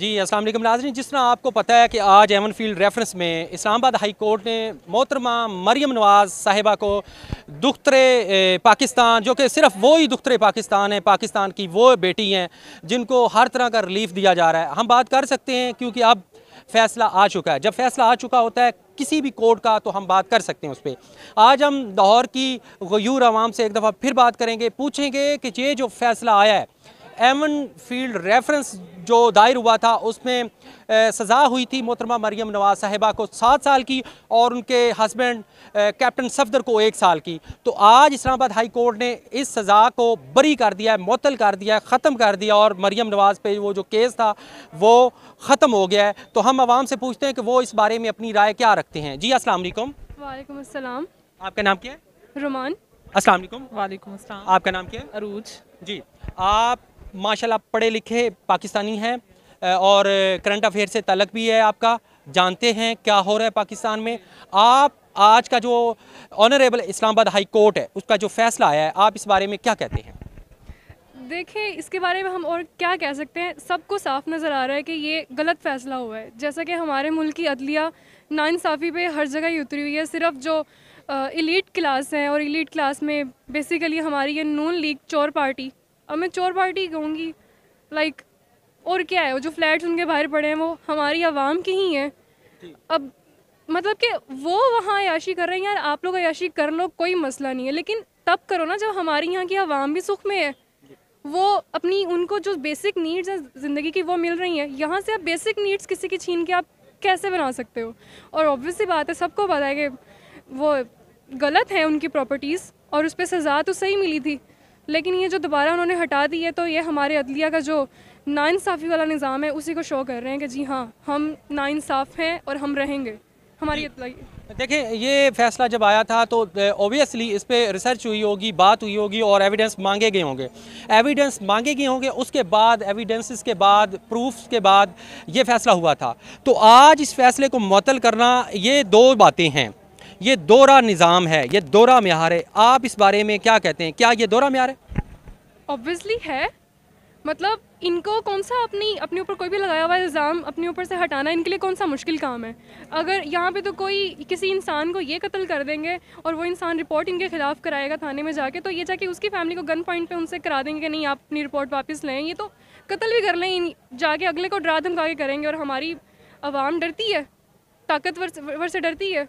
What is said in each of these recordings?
जी असल नाजरीन जिस तरह आपको पता है कि आज एवन फील्ड रेफरेंस में इस्लामाबाद हाई कोर्ट ने मोहतरमा मरियम नवाज़ साहिबा को दुख्तर पाकिस्तान जो कि सिर्फ वो ही दुख्तर पाकिस्तान है पाकिस्तान की वो बेटी हैं जिनको हर तरह का रिलीफ दिया जा रहा है हम बात कर सकते हैं क्योंकि अब फैसला आ चुका है जब फैसला आ चुका होता है किसी भी कोर्ट का तो हम बात कर सकते हैं उस पर आज हम लाहौर की गयूर आवाम से एक दफ़ा फिर बात करेंगे पूछेंगे कि ये जो फैसला आया है एमन फील्ड रेफरेंस जो दायर हुआ था उसमें सज़ा हुई थी मोहतरमा मरियम नवाज साहिबा को सात साल की और उनके हस्बैंड कैप्टन सफदर को एक साल की तो आज इस्लामाबाद हाई कोर्ट ने इस सज़ा को बरी कर दिया है मअतल कर दिया है ख़त्म कर दिया और मरियम नवाज पे वो जो केस था वो ख़त्म हो गया है तो हम आवाम से पूछते हैं कि वो इस बारे में अपनी राय क्या रखते हैं जी असल वालेकुम आपका नाम क्या है रोमान असल वालेकुम आपका नाम क्या है अरूज जी आप माशाल्लाह पढ़े लिखे पाकिस्तानी हैं और करंट अफेयर से तलक भी है आपका जानते हैं क्या हो रहा है पाकिस्तान में आप आज का जो ऑनरेबल इस्लामाबाद हाई कोर्ट है उसका जो फैसला आया है आप इस बारे में क्या कहते हैं देखिए इसके बारे में हम और क्या कह सकते हैं सबको साफ नज़र आ रहा है कि ये गलत फैसला हुआ है जैसा कि हमारे मुल्क की अदलिया नाानसाफ़ी पे हर जगह ही उतरी हुई है सिर्फ जो इलीट क्लास हैं और इलीट क्लास में बेसिकली हमारी ये नून लीग चोर पार्टी अब मैं चोर पार्टी कहूँगी लाइक और क्या है वो जो फ्लैट्स उनके बाहर पड़े हैं वो हमारी आवाम के ही हैं अब मतलब कि वो वहाँ याशी कर रहे हैं यार आप लोग अयाशी कर लो कोई मसला नहीं है लेकिन तब करो ना जब हमारे यहाँ की आवाम भी सुख में है वो अपनी उनको जो बेसिक नीड्स हैं ज़िंदगी की वो मिल रही हैं यहाँ से आप बेसिक नीड्स किसी की छीन के आप कैसे बना सकते हो और ऑब्वियसली बात है सबको पता है कि वो गलत हैं उनकी प्रॉपर्टीज़ और उस पर सज़ा तो सही मिली थी लेकिन ये जो दोबारा उन्होंने हटा दी है तो ये हमारे अदलिया का जो नाइंसाफ़ी वाला निज़ाम है उसी को शो कर रहे हैं कि जी हाँ हम नाइंसाफ़ हैं और हम रहेंगे हमारी देखिए ये फैसला जब आया था तो ओबियसली इस पर रिसर्च हुई होगी बात हुई होगी और एविडेंस मांगे गए होंगे एविडेंस मांगे गए होंगे उसके बाद एविडेंसेस के बाद प्रूफ्स के बाद ये फैसला हुआ था तो आज इस फैसले को मअतल करना ये दो बातें हैं ये दोरा निज़ाम है ये दोरा म्यार है आप इस बारे में क्या कहते हैं क्या ये दोरा म्यार है ऑब्वियसली है मतलब इनको कौन सा अपनी अपने ऊपर कोई भी लगाया हुआ इल्ज़ाम अपने ऊपर से हटाना इनके लिए कौन सा मुश्किल काम है अगर यहाँ पे तो कोई किसी इंसान को ये कत्ल कर देंगे और वो इंसान रिपोर्ट इनके ख़िलाफ़ कराएगा थाने में जाके तो ये जाके उसकी फैमिली को गन पॉइंट पे उनसे करा देंगे कि नहीं आप अपनी रिपोर्ट वापस लें ये तो कत्ल भी कर लें जाके अगले को डरा धमका के करेंगे और हमारी आवाम डरती है ताकतवर से डरती है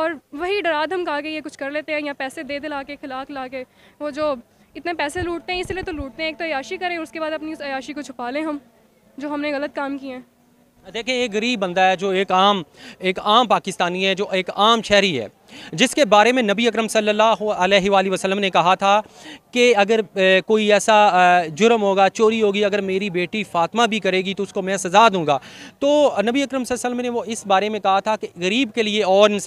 और वही डरा धमका के ये कुछ कर लेते हैं या पैसे दे दिला के खिला खिला के वो जो इतने पैसे लूटते हैं इसलिए तो लूटते हैं एक तो अयाशी करें उसके बाद अपनी उस अयाशी को छुपा लें हम जो हमने गलत काम किए हैं देखिए एक गरीब बंदा है जो एक आम एक आम पाकिस्तानी है जो एक आम शहरी है जिसके बारे में नबी अकरम सल्लल्लाहु अलैहि वसल्लम ने कहा था कि अगर कोई ऐसा जुर्म होगा चोरी होगी अगर मेरी बेटी फ़ातमा भी करेगी तो उसको मैं सज़ा दूंगा तो नबी अकरम वसल्लम ने वो इस बारे में कहा था कि गरीब के लिए और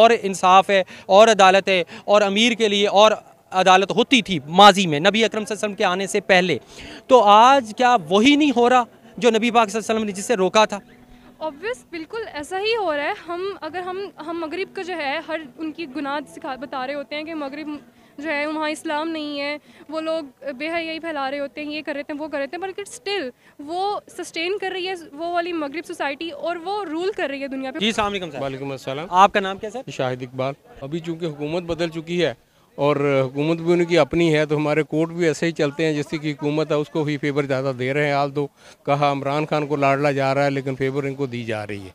और इंसाफ है और अदालत है और अमीर के लिए और अदालत होती थी माजी में नबी अक्रम वसल्लम के आने से पहले तो आज क्या वही नहीं हो रहा जो नबी पाक वसल्लम ने जिसे रोका था ऑब्वियस बिल्कुल ऐसा ही हो रहा है हम अगर हम हम मगरब का जो है हर उनकी गुनाह सिखा बता रहे होते हैं कि मगरब जो है वहाँ इस्लाम नहीं है वो लोग बेहयाई फैला रहे होते हैं ये कर रहे थे वो कर रहे थे बल्कि स्टिल वो सस्टेन कर रही है वो वाली मगरब सोसाइटी और वो रूल कर रही है दुनिया पे जी सलाम आपका नाम क्या सर शाहिद इकबाल अभी चूँकि हुकूमत बदल चुकी है और हुकूमत भी उनकी अपनी है तो हमारे कोर्ट भी ऐसे ही चलते हैं जैसे कि हुकूमत है उसको भी फेवर ज़्यादा दे रहे हैं आल दो कहा इमरान खान को लाडला जा रहा है लेकिन फेवर इनको दी जा रही है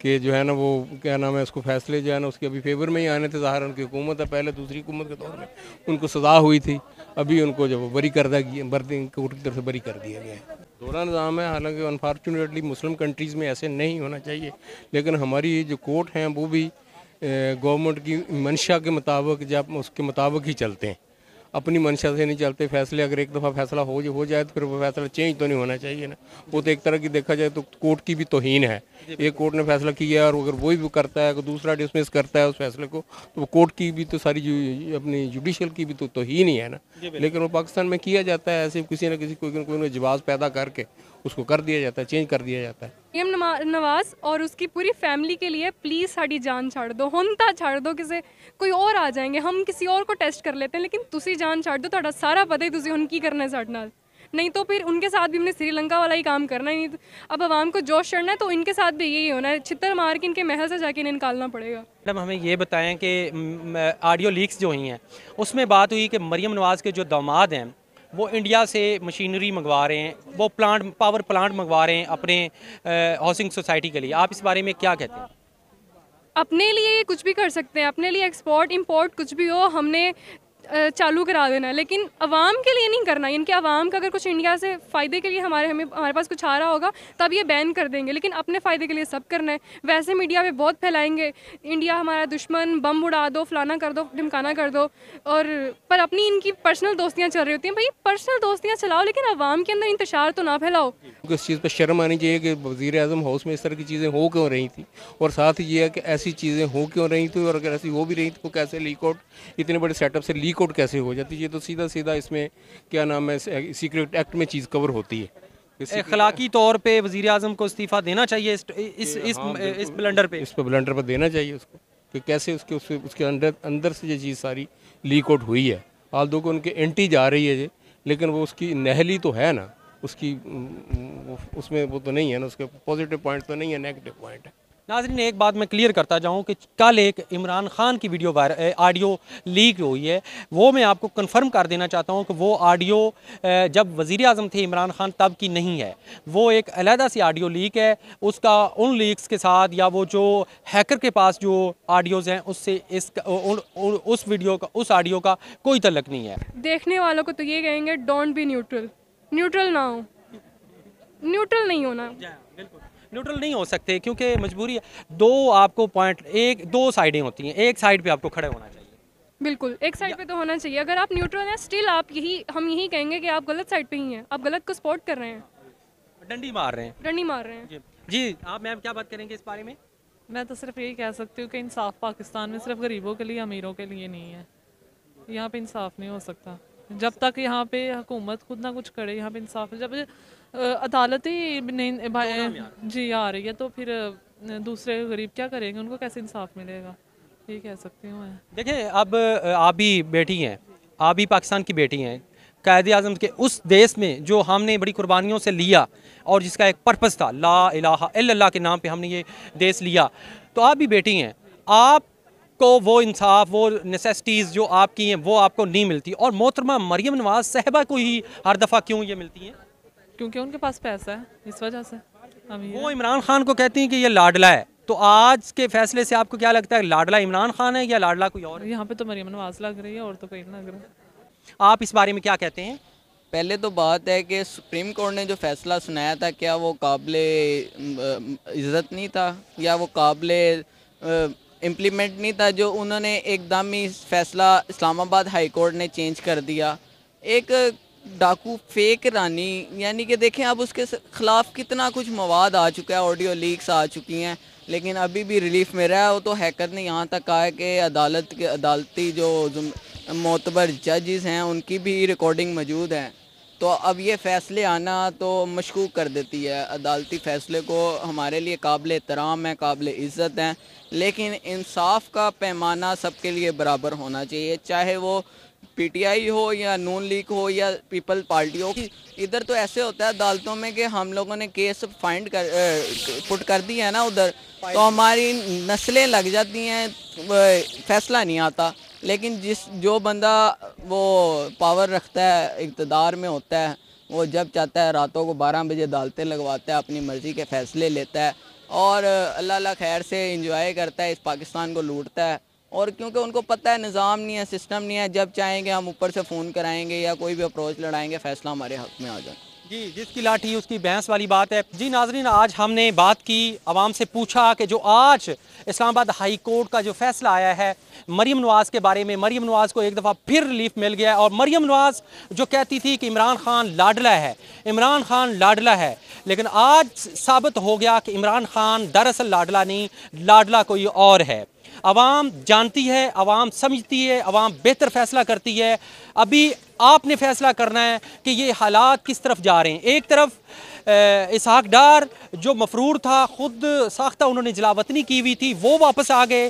कि जो है ना वो क्या नाम है उसको फैसले जो है ना उसके अभी फेवर में ही आने थे ज़ाहिर उनकी हुकूमत है पहले दूसरी हुकूमत के दौर में उनको सजा हुई थी अभी उनको जब बरी कर दिया कोर्ट की तरफ से बरी कर दिया गया है दोहरा निज़ाम है हालांकि अनफॉर्चुनेटली मुस्लिम कंट्रीज़ में ऐसे नहीं होना चाहिए लेकिन हमारी जो कोर्ट हैं वो भी गवर्नमेंट की मंशा के मुताबिक जब उसके मुताबिक ही चलते हैं अपनी मंशा से नहीं चलते फैसले अगर एक दफ़ा फैसला हो हो जाए तो फिर वो फैसला चेंज तो नहीं होना चाहिए ना वो तो एक तरह की देखा जाए तो कोर्ट की भी तोहन है एक कोर्ट ने फैसला किया है और अगर वही भी करता है अगर दूसरा डिसमिस करता है उस फैसले को तो वो कोर्ट की भी तो सारी अपनी जुडिशल की भी तो तोहन ही है ना लेकिन वो पाकिस्तान में किया जाता है ऐसे किसी ना किसी कोई ना कोई जवाब पैदा करके उसको कर दिया जाता है चेंज कर दिया जाता है पीएम नवाज और उसकी पूरी फैमिली के लिए प्लीज़ साड़ी जान छाड़ दो हंता छाड़ दो किसी कोई और आ जाएंगे हम किसी और को टेस्ट कर लेते हैं लेकिन तुम जान छाड़ दो ਤੁਹਾਡਾ ਸਾਰਾ ਪਤਾ ਹੀ ਤੁਸੀਂ ਹੁਣ ਕੀ ਕਰਨਾ ਸਾਡੇ ਨਾਲ नहीं तो फिर उनके साथ भी हमने श्रीलंका वाला ही काम करना है नहीं तो अब आवाम को जोश चढ़ना है तो इनके साथ भी यही होना है छितर मार के इनके महल से जाके इन्हें निकालना पड़ेगा मैडम हमें ये बताएं कि ऑडियो लीक्स जो हुई हैं उसमें बात हुई कि मरियम नवाज़ के जो दामाद हैं वो इंडिया से मशीनरी मंगवा रहे हैं वो प्लांट पावर प्लांट मंगवा रहे हैं अपने हाउसिंग सोसाइटी के लिए आप इस बारे में क्या कहते हैं अपने लिए कुछ भी कर सकते हैं अपने लिए एक्सपोर्ट इंपोर्ट कुछ भी हो हमने चालू करा देना है लेकिन आवाम के लिए नहीं करना यानी कि आवाम का अगर कुछ इंडिया से फ़ायदे के लिए हमारे हमें हमारे पास कुछ आ रहा होगा तब ये बैन कर देंगे लेकिन अपने फ़ायदे के लिए सब करना है वैसे मीडिया पे बहुत फैलाएंगे इंडिया हमारा दुश्मन बम उड़ा दो फलाना कर दो ढिमकाना कर दो और पर अपनी इनकी पर्सनल दोस्तियाँ चल रही होती हैं भाई पर्सनल दोस्तियाँ चलाओ लेकिन आवाम के अंदर इंतजार तो ना फैलाओ इस चीज़ पर शर्म आनी चाहिए कि वजी अजम हाउस में इस तरह की चीज़ें हो क्यों रही थी और साथ ही ये है कि ऐसी चीज़ें हो क्यों रही थी और अगर ऐसी हो भी रही थी तो कैसे लीक आउट इतने बड़े सेटअप से लीक कोड कैसे हो जाती है ये तो सीधा सीधा इसमें क्या नाम है सीक्रेट एक्ट में चीज़ कवर होती है अखलाकी तौर पे वजीर अजम को इस्तीफ़ा देना चाहिए इस इस इस, हाँ, इस ब्लंडर पे इस पर ब्लंडर पर देना चाहिए उसको कि कैसे उसके उसके उसके अंदर अंदर से ये चीज़ सारी लीक आउट हुई है आल दो को उनके एंटी जा रही है ये लेकिन वो उसकी नहली तो है ना उसकी उसमें वो तो नहीं है ना उसके पॉजिटिव पॉइंट तो नहीं है नेगेटिव पॉइंट है नाजरीन एक बात मैं क्लियर करता जाऊँ कि कल एक इमरान खान की वीडियो वायरल ऑडियो लीक हुई है वो मैं आपको कन्फर्म कर देना चाहता हूँ कि वो ऑडियो जब वज़ी अजम थे इमरान खान तब की नहीं है वो एक अलहदा सी आडियो लीक है उसका उन लीक्स के साथ या वो जो हैकर के पास जो ऑडियोज़ हैं उससे इस उस वीडियो का उस आडियो का कोई तलक नहीं है देखने वालों को तो ये कहेंगे डोंट बी न्यूट्रल न्यूट्रल ना हो न्यूट्रल नहीं होना बिल्कुल न्यूट्रल नहीं हो सकते क्योंकि मजबूरी दो आपको पॉइंट एक दो साइडें होती हैं एक साइड पे आपको खड़े होना चाहिए बिल्कुल एक साइड पे तो होना चाहिए अगर आप न्यूट्रल हैं स्टिल आप यही हम यही कहेंगे कि आप गलत साइड पे ही हैं आप गलत को सपोर्ट कर रहे हैं डंडी मार रहे हैं डंडी मार रहे हैं जी, जी आप मैम क्या बात करेंगे इस बारे में मैं तो सिर्फ यही कह सकती हूँ कि इंसाफ पाकिस्तान में सिर्फ गरीबों के लिए अमीरों के लिए नहीं है यहाँ पे इंसाफ नहीं हो सकता जब तक यहाँ पे हुकूमत खुद ना कुछ करे यहाँ पे इंसाफ जब ही नहीं जी आ रही है तो फिर दूसरे गरीब क्या करेंगे उनको कैसे इंसाफ मिलेगा ये कह सकती हूँ मैं देखिए अब आप भी बेटी हैं आप भी पाकिस्तान की बेटी हैं कायद अजम के उस देश में जो हमने बड़ी कुर्बानियों से लिया और जिसका एक पर्पज़ था ला अल्लाह के नाम पे हमने ये देश लिया तो आप भी बेटी हैं आप को वो इंसाफ वो नेसेसिटीज़ जो आपकी हैं वो आपको नहीं मिलती और मोहतरमा मरियम नवाज़ साहबा को ही हर दफ़ा क्यों ये मिलती हैं क्योंकि उनके पास पैसा है इस वजह से वो इमरान खान को कहती हैं कि ये लाडला है तो आज के फैसले से आपको क्या लगता है लाडला इमरान खान है या लाडला कोई और यहाँ पे तो मरियम नवाज लग रही है और तो कहीं लग रहा है आप इस बारे में क्या कहते हैं पहले तो बात है कि सुप्रीम कोर्ट ने जो फैसला सुनाया था क्या वो काबिल इज़्ज़त नहीं था या वो काबिल इम्प्लीमेंट नहीं था जो उन्होंने एकदम ही फैसला इस्लामाबाद हाई कोर्ट ने चेंज कर दिया एक डाकू फेक रानी यानी कि देखें अब उसके खिलाफ कितना कुछ मवाद आ चुका है ऑडियो लीक्स आ चुकी हैं लेकिन अभी भी रिलीफ में रहा है वो तो हैकर ने यहाँ तक कहा है कि अदालत के अदालती जो मोतबर जजेस हैं उनकी भी रिकॉर्डिंग मौजूद है तो अब ये फ़ैसले आना तो मशकूक कर देती है अदालती फ़ैसले को हमारे लिए काबिल एहतराम है काबिल इज़्ज़त हैं लेकिन इंसाफ का पैमाना सबके लिए बराबर होना चाहिए चाहे वो पीटीआई हो या नून लीग हो या पीपल पार्टी हो इधर तो ऐसे होता है अदालतों में कि हम लोगों ने केस फाइंड कर पुट कर दी है ना उधर तो हमारी नस्लें लग जाती हैं फैसला नहीं आता लेकिन जिस जो बंदा वो पावर रखता है इकतदार में होता है वो जब चाहता है रातों को बारह बजे अदालतें लगवाता है अपनी मर्ज़ी के फ़ैसले लेता है और अल्लाह खैर से इंजॉय करता है इस पाकिस्तान को लूटता है और क्योंकि उनको पता है निज़ाम नहीं है सिस्टम नहीं है जब चाहेंगे हम ऊपर से फ़ोन कराएंगे या कोई भी अप्रोच लड़ाएंगे फ़ैसला हमारे हक में आ जाए जी जिसकी लाठी उसकी बहस वाली बात है जी नाजरीन आज हमने बात की आवाम से पूछा कि जो आज इस्लामाबाद हाई कोर्ट का जो फैसला आया है मरीम नवाज़ के बारे में मरीम नवाज़ को एक दफ़ा फिर रिलीफ मिल गया है और मरीम नवाज़ जो कहती थी कि इमरान खान लाडला है इमरान खान लाडला है लेकिन आज साबित हो गया कि इमरान खान दरअसल लाडला नहीं लाडला कोई और है आवाम जानती है आवाम समझती है आवाम बेहतर फैसला करती है अभी आपने फैसला करना है कि ये हालात किस तरफ जा रहे हैं एक तरफ इसहाक डार जो मफरूर था ख़ुद साख्ता उन्होंने जलावतनी की हुई थी वो वापस आ गए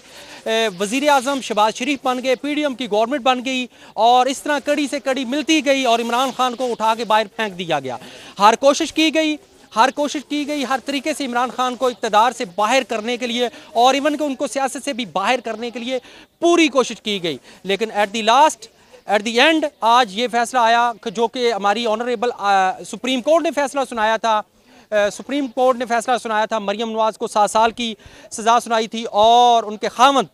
वज़ी अजम शबाज शरीफ बन गए पी डी एम की गवर्नमेंट बन गई और इस तरह कड़ी से कड़ी मिलती गई और इमरान खान को उठा के बाहर फेंक दिया गया हर कोशिश की गई हर कोशिश की गई हर तरीके से इमरान खान को इकतदार से बाहर करने के लिए और इवन कि उनको सियासत से भी बाहर करने के लिए पूरी कोशिश की गई लेकिन at the last at the end आज ये फैसला आया जो कि हमारी ऑनरेबल सुप्रीम कोर्ट ने फैसला सुनाया था सुप्रीम कोर्ट ने फैसला सुनाया था मरियम नवाज़ को सात साल की सज़ा सुनाई थी और उनके खामद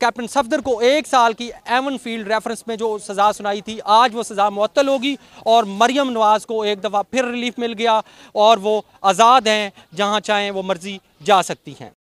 कैप्टन सफदर को एक साल की एवन फील्ड रेफरेंस में जो सज़ा सुनाई थी आज वो सज़ा मअतल होगी और मरियम नवाज़ को एक दफ़ा फिर रिलीफ मिल गया और वो आज़ाद हैं जहाँ चाहें वो मर्ज़ी जा सकती हैं